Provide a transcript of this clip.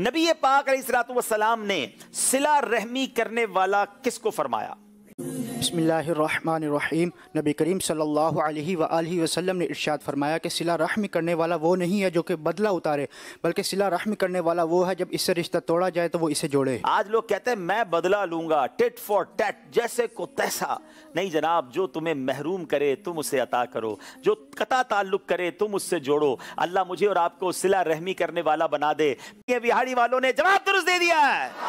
नबी पाक सलाम ने सिला रहमी करने वाला किसको फरमाया बसमीम नबी करीम सल्ला अलैहि ने इर्शाद फरमाया कि सिला रहम करने वाला वो नहीं है जो कि बदला उतारे बल्कि सिला रहम करने वाला वो है जब इससे रिश्ता तोड़ा जाए तो वो इसे जोड़े आज लोग कहते हैं मैं बदला लूंगा टिट फॉर टेट जैसे को तैसा नहीं जनाब जो तुम्हें महरूम करे तुम उसे अता करो जो कता ताल्लुक करे तुम उससे जोड़ो अल्लाह मुझे और आपको सिला रहमी करने वाला बना दे बिहारी वालों ने जवाब दुरुस्त दे दिया है